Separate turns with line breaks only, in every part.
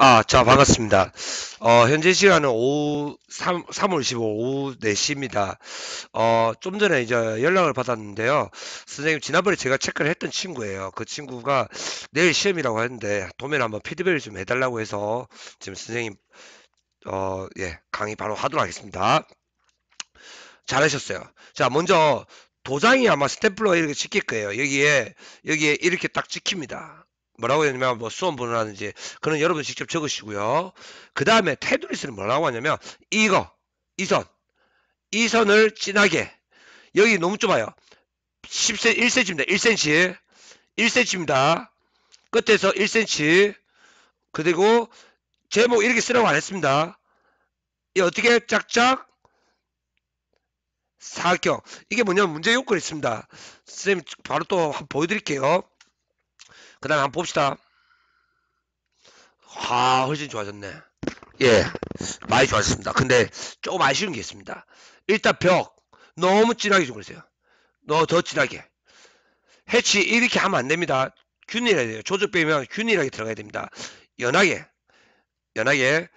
아, 자, 반갑습니다. 어, 현재 시간은 오후 3, 3월 15일 오후 4시입니다. 어, 좀 전에 이제 연락을 받았는데요. 선생님, 지난번에 제가 체크를 했던 친구예요. 그 친구가 내일 시험이라고 했는데 도면 한번 피드백을 좀 해달라고 해서 지금 선생님, 어, 예, 강의 바로 하도록 하겠습니다. 잘하셨어요. 자, 먼저 도장이 아마 스탬플러 이렇게 찍힐 거예요. 여기에, 여기에 이렇게 딱 찍힙니다. 뭐라고 했냐면 뭐 수험번호나 든지 그런 여러분 직접 적으시고요. 그 다음에 테두리스는 뭐라고 하냐면 이거 이 선 이 선을 진하게 여기 너무 좁아요. 10cm 1cm입니다. 1cm 1cm입니다. 끝에서 1cm 그리고 제목 이렇게 쓰라고 안 했습니다. 이 어떻게 짝짝 사격 이게 뭐냐면 문제 요건이 있습니다. 선생님 바로 또 보여드릴게요. 그다음 한번 봅시다. 아, 훨씬 좋아졌네. 예, 많이 좋아졌습니다. 근데 조금 아쉬운 게 있습니다. 일단 벽, 너무 진하게 좀 그러세요. 너 더 진하게. 해치 이렇게 하면 안 됩니다. 균일해야 돼요. 조적 빼면 균일하게 들어가야 됩니다. 연하게, 연하게.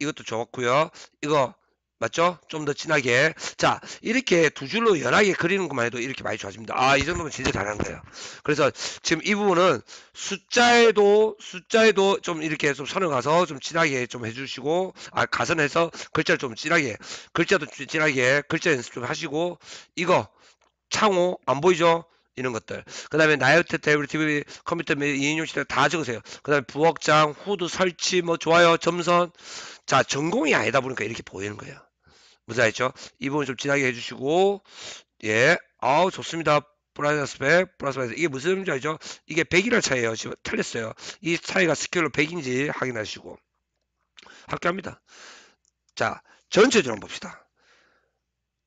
이것도 좋고요. 았 이거 맞죠? 좀 더 진하게. 자, 이렇게 두 줄로 연하게 그리는 것만 해도 이렇게 많이 좋아집니다. 아, 이 정도면 진짜 잘하는 거예요. 그래서 지금 이 부분은 숫자에도, 숫자에도 좀 이렇게 좀 선을 가서 좀 진하게 좀 해주시고, 아, 가선해서 글자를 좀 진하게, 글자도 진하게, 글자 연습 좀 하시고, 이거, 창호, 안 보이죠? 이런 것들. 그 다음에 나이어트 테이블 TV 컴퓨터 이인용 시대 다 적으세요. 그 다음에 부엌장, 후드 설치, 뭐 좋아요, 점선. 자, 전공이 아니다 보니까 이렇게 보이는 거예요. 무사했죠? 이 부분 좀 진하게 해주시고, 예, 아우, 좋습니다. 플러스 100, 플러스 100. 이게 무슨 의미인지 알죠? 이게 100이라는 차이예요. 지금 틀렸어요. 이 차이가 스케일로 100인지 확인하시고. 합격합니다. 자, 전체적으로 봅시다.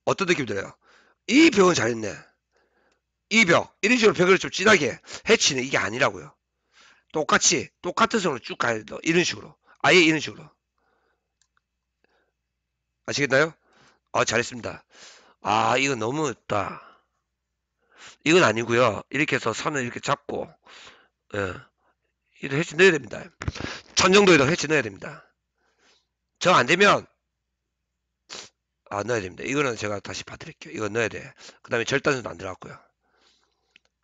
어떤 느낌 들어요? 이 벽은 잘했네. 이 벽, 이런 식으로 벽을 좀 진하게 해치는 이게 아니라고요. 똑같이, 똑같은 선으로 쭉 가야 돼. 이런 식으로. 아예 이런 식으로. 아시겠나요? 아, 잘했습니다. 아, 이거 너무했다. 이건 아니고요. 이렇게 해서 선을 이렇게 잡고 예. 이거 해치 넣어야 됩니다. 천 정도에도 해치 넣어야 됩니다. 저 안되면 아 넣어야 됩니다. 이거는 제가 다시 봐드릴게요. 이거 넣어야 돼. 그 다음에 절단선도 안 들어갔고요.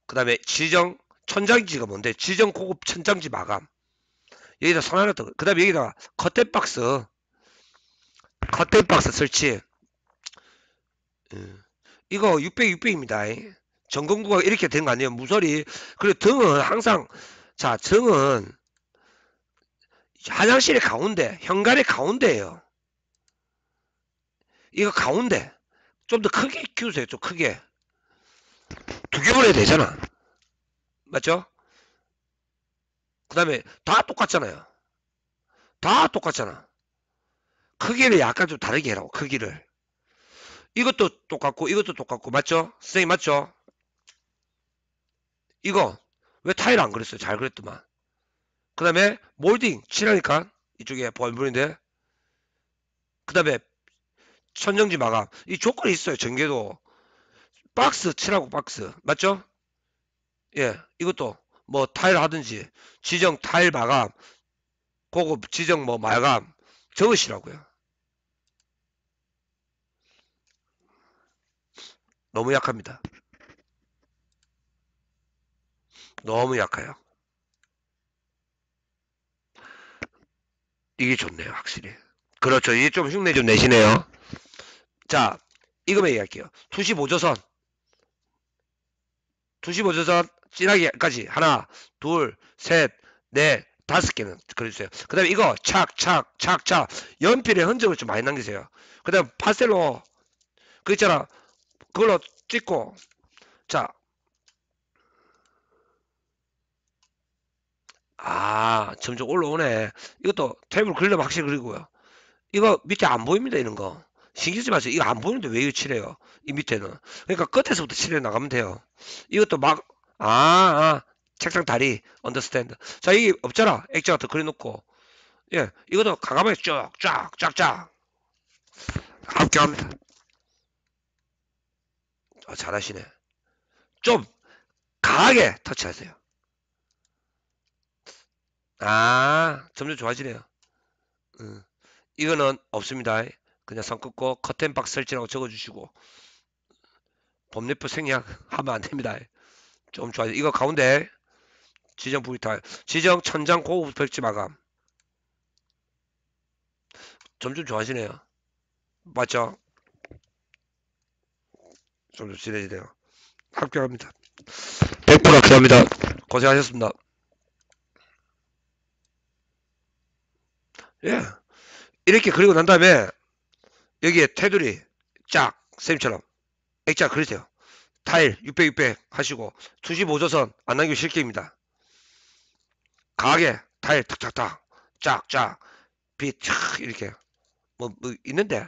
그 다음에 지정 천장지가 뭔데 지정 고급 천장지 마감 여기다 선 하나 더그 다음에 여기다가 커튼 박스 커튼 박스 설치 예. 이거 600, 600입니다. 예. 전공구가 이렇게 된 거 아니에요. 무설이. 그리고 등은 항상, 자, 등은 화장실의 가운데, 현관의 가운데예요 이거 가운데. 좀 더 크게 키우세요. 좀 크게. 두개보내 되잖아. 맞죠? 그 다음에 다 똑같잖아요. 다 똑같잖아. 크기를 약간 좀 다르게 해라고, 크기를. 이것도 똑같고 이것도 똑같고 맞죠? 선생님 맞죠? 이거 왜 타일 안 그렸어요? 잘그랬더만그 다음에 몰딩 칠하니까 이쪽에 보안블인데그 다음에 천정지 마감 이 조건이 있어요 전개도 박스 칠하고 박스 맞죠? 예 이것도 뭐 타일 하든지 지정 타일 마감 고급 지정 뭐 마감 적으시라고요 너무 약합니다. 너무 약해요. 이게 좋네요, 확실히. 그렇죠. 이게 좀 흉내 좀 내시네요. 자, 이거만 얘기할게요. 2시 보조선. 2시 보조선 찌하기까지 하나, 둘, 셋, 넷, 다섯 개는 그려주세요. 그 다음에 이거 착, 착, 착, 착. 연필에 흔적을 좀 많이 남기세요. 그 다음에 파셀로. 그 있잖아. 그걸로 찍고 자 아, 점점 올라오네. 이것도 테이블 그리려면 확실히 그리고요. 이거 밑에 안 보입니다, 이런 거. 신기하지 마세요. 이거 안 보이는데 왜 이거 칠해요? 이 밑에는. 그러니까 끝에서부터 칠해 나가면 돼요. 이것도 막, 아, 아 책상 다리, 언더스탠드. 자, 이게 없잖아. 액자가 더 그려놓고. 예, 이것도 가감하게 쭉, 쫙, 쫙, 쫙. 함께 합니다. 아, 잘하시네. 좀 강하게 터치하세요. 아 점점 좋아지네요. 음, 이거는 없습니다. 그냥 선 끊고 커튼박 스 설치라고 적어주시고 범리프 생략 하면 안됩니다. 좀 좋아요. 이거 가운데 지정 부위탈 지정 천장 고급 설치 마감 점점 좋아지네요. 맞죠? 좀 진해지네요. 합격합니다. 100% 합격합니다. 고생하셨습니다. 예. 이렇게 그리고 난 다음에 여기에 테두리 쫙 쌤처럼 액자 그리세요. 타일 600, 600 하시고 25조선 안 남기고 실기입니다. 가게 타일 탁탁탁 쫙쫙 빛 이렇게 뭐, 뭐 있는데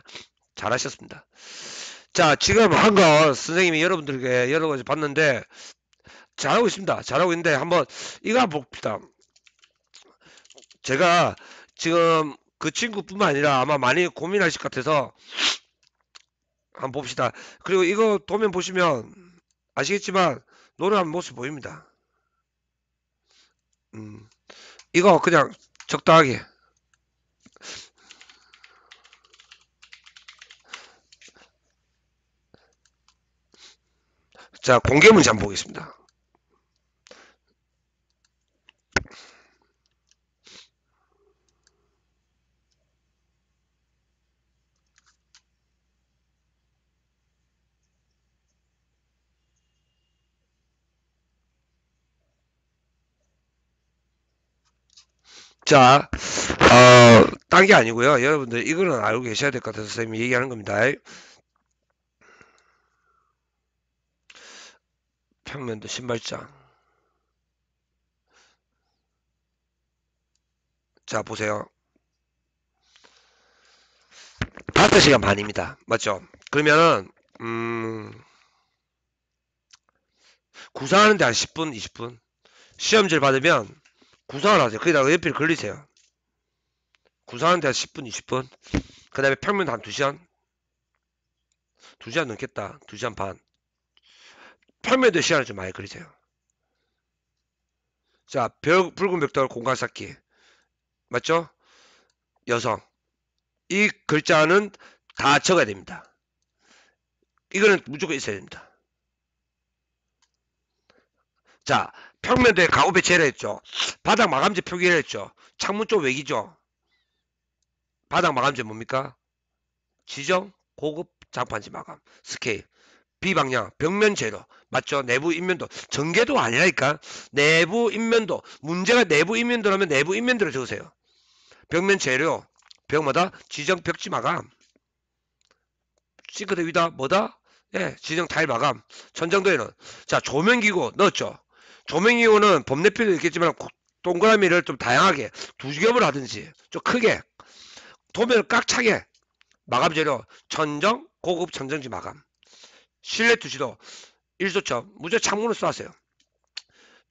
잘하셨습니다. 자, 지금 한건 선생님이 여러분들께 여러 가지 봤는데 잘하고 있습니다. 잘하고 있는데 한번 이거 한번 봅시다. 제가 지금 그 친구뿐만 아니라 아마 많이 고민하실 것 같아서 한번 봅시다. 그리고 이거 도면 보시면 아시겠지만 노란 모습 보입니다. 음, 이거 그냥 적당하게 자, 공개 문제 한번 보겠습니다. 자, 어, 딴 게 아니고요. 여러분들 이거는 알고 계셔야 될 것 같아서 선생님이 얘기하는 겁니다. 평면도 신발장 자 보세요 5시간 반입니다 맞죠 그러면은 음 구상하는데 한 10분 20분 시험지를 받으면 구상을 하세요 거기다가 옆에 걸리세요 구상하는데 한 10분 20분 그 다음에 평면도 한 2시간 2시간 넘겠다 2시간 반 8면도 시야을좀 많이 그리세요. 자, 벽, 붉은 벽돌 공간 쌓기. 맞죠? 여성. 이 글자는 다 쳐가야 됩니다. 이거는 무조건 있어야 됩니다. 자, 평면도에 가구 배치를 했죠. 바닥 마감재 표기를 했죠. 창문 쪽 외기죠. 바닥 마감재 뭡니까? 지정, 고급, 장판지 마감, 스케일. 비방향, 벽면 제로, 맞죠? 내부 인면도, 전개도 아니라니까. 내부 인면도, 문제가 내부 인면도라면 내부 인면도를 적으세요. 벽면 재료, 벽마다 지정 벽지 마감, 싱크대 위다, 뭐다? 예, 지정 타일 마감, 천장도에는. 자, 조명기구 넣었죠? 조명기구는 범내표도 있겠지만 동그라미를 좀 다양하게 두 겹을 하든지 좀 크게 도면을 꽉 차게 마감 재료 천정 고급 천정지 마감 실내 투시도 1조차 무조건 창문을 쏴세요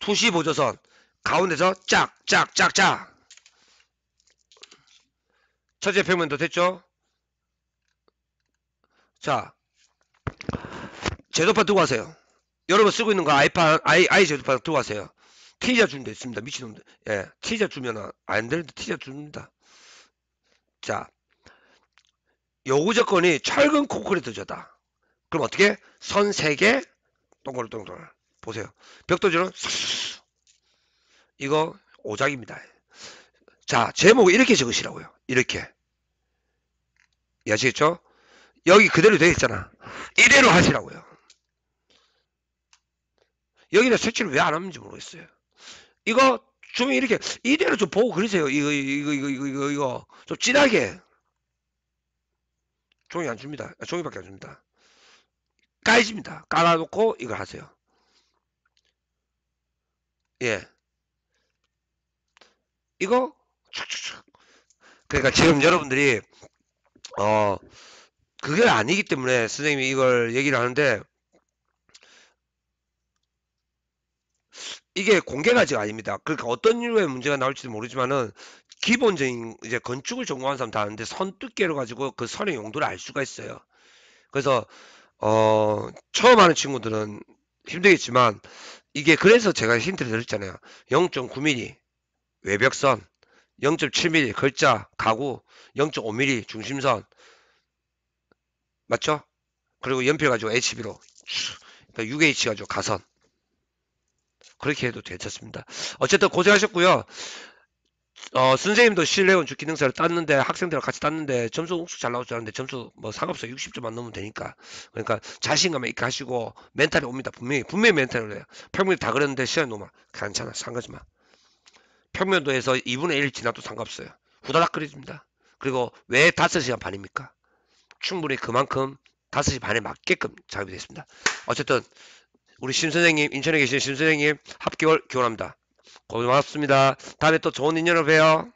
투시 보조선 가운데서 짝짝짝짝 첫째 평면도 됐죠? 자 제도판 두고 하세요 여러분 쓰고 있는 거아이팟 아이 아이 제도판 두고 하세요 티저 주면 됐습니다 미친놈들 예티저 주면 안 되는데 티저 줍니다 자 요구 조건이 철근 콘크리트 저다 그럼 어떻게? 선세개 동글동글 보세요. 벽돌줄는 이거 오작입니다. 자 제목을 이렇게 적으시라고요. 이렇게 아시겠죠? 여기 그대로 되어 있잖아. 이대로 하시라고요. 여기는 색칠을 왜 안 하는지 모르겠어요. 이거 좀 이렇게 이대로 좀 보고 그리세요. 이거 이거 이거 이거 이거 이거 좀 진하게 종이 안 줍니다. 아, 종이밖에 안 줍니다. 까집니다 깔아놓고 이걸 하세요. 예. 이거 축축축. 그러니까 지금 여러분들이 어 그게 아니기 때문에 선생님이 이걸 얘기를 하는데 이게 공개가 지가 아닙니다. 그러니까 어떤 이유의 문제가 나올지도 모르지만은 기본적인 이제 건축을 전공한 사람 다 아는데 선뜻개로 가지고 그 선의 용도를 알 수가 있어요. 그래서 어, 처음 하는 친구들은 힘들겠지만 이게 그래서 제가 힌트를 드렸잖아요. 0.9mm 외벽선, 0.7mm 글자 가구, 0.5mm 중심선 맞죠? 그리고 연필 가지고 HB로 그 6H 가지고 가선 그렇게 해도 괜찮습니다. 어쨌든 고생하셨고요. 어, 선생님도 실내온 주기능사를 땄는데 학생들하고 같이 땄는데 점수 옥수 잘 나올 줄 알았는데 점수 뭐 상관없어요. 60점만 넘으면 되니까. 그러니까 자신감 있게 하시고 멘탈이 옵니다. 분명히 분명히 멘탈을 해요. 평면도다 그랬는데 시간이 너무 많아. 괜찮아. 상관하지 마. 평면도에서 2분의 1 지나도 상관없어요. 후다닥 그려집니다 그리고 왜 5시간 반입니까? 충분히 그만큼 5시 반에 맞게끔 작업이 됐습니다. 어쨌든 우리 심 선생님 인천에 계신 심 선생님 합격을 기원합니다. 고맙습니다. 다음에 또 좋은 인연으로 봬요.